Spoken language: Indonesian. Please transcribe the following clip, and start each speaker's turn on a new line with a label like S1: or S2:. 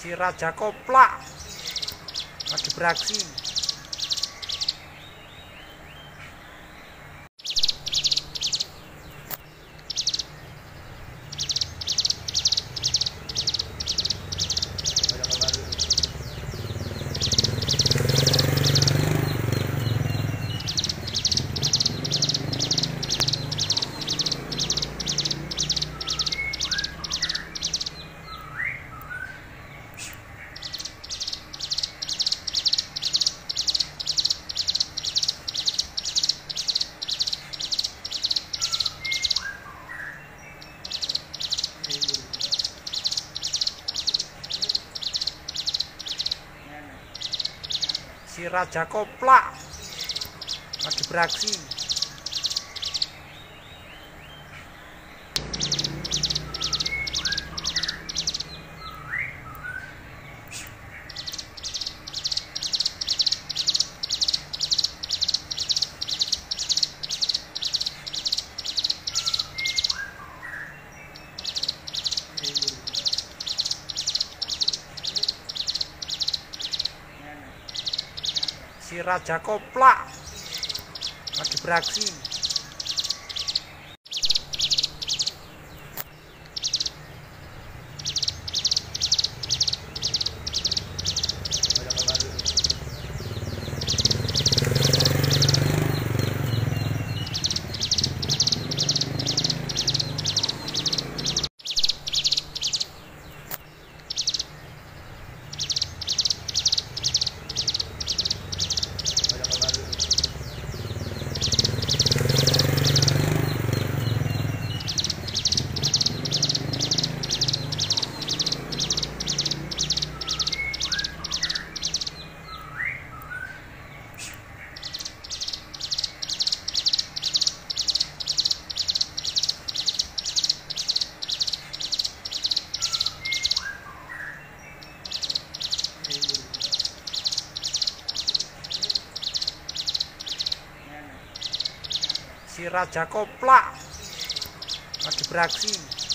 S1: si Raja Kopla lagi beraksi si Raja Koplak lagi beraksi si Raja Koplak lagi beraksi si Raja Koplak lagi beraksi